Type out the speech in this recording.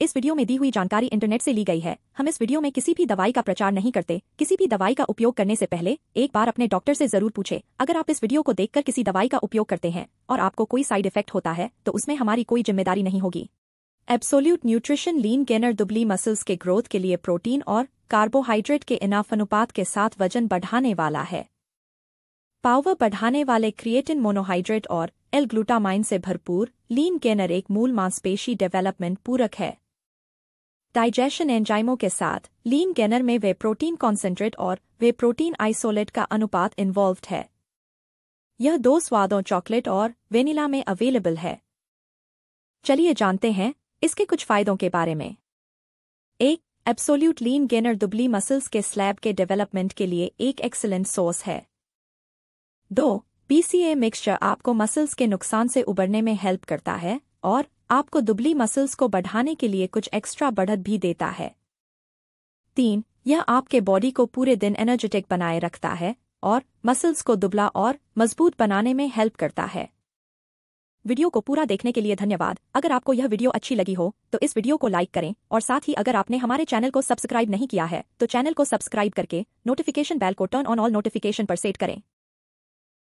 इस वीडियो में दी हुई जानकारी इंटरनेट से ली गई है हम इस वीडियो में किसी भी दवाई का प्रचार नहीं करते किसी भी दवाई का उपयोग करने से पहले एक बार अपने डॉक्टर से जरूर पूछे अगर आप इस वीडियो को देखकर किसी दवाई का उपयोग करते हैं और आपको कोई साइड इफेक्ट होता है तो उसमें हमारी कोई जिम्मेदारी नहीं होगी एब्सोल्यूट न्यूट्रिशन लीन गेनर दुबली मसल्स के ग्रोथ के लिए प्रोटीन और कार्बोहाइड्रेट के इनाफ अनुपात के साथ वजन बढ़ाने वाला है पावर बढ़ाने वाले क्रिएटिन मोनोहाइड्रेट और एल ग्लूटामाइन से भरपूर लीन गेनर एक मूल मांसपेशी डेवलपमेंट पूरक है डाइजेशन एंजाइमों के साथ लीन गेनर में वे प्रोटीन कॉन्सेंट्रेट और वे प्रोटीन आइसोलेट का अनुपात इन्वॉल्व है यह दो स्वादों चॉकलेट और वेनिला में अवेलेबल है चलिए जानते हैं इसके कुछ फायदों के बारे में एक एब्सोल्यूट लीन गेनर दुबली मसल्स के स्लैब के डेवलपमेंट के लिए एक एक्सेलेंट सोर्स है दो बीसीए मिक्सचर आपको मसल्स के नुकसान से उबरने में हेल्प करता है और आपको दुबली मसल्स को बढ़ाने के लिए कुछ एक्स्ट्रा बढ़त भी देता है तीन यह आपके बॉडी को पूरे दिन एनर्जेटिक बनाए रखता है और मसल्स को दुबला और मजबूत बनाने में हेल्प करता है वीडियो को पूरा देखने के लिए धन्यवाद अगर आपको यह वीडियो अच्छी लगी हो तो इस वीडियो को लाइक करें और साथ ही अगर आपने हमारे चैनल को सब्सक्राइब नहीं किया है तो चैनल को सब्सक्राइब करके नोटिफिकेशन बेल को टर्न ऑन ऑल नोटिफिकेशन पर सेट करें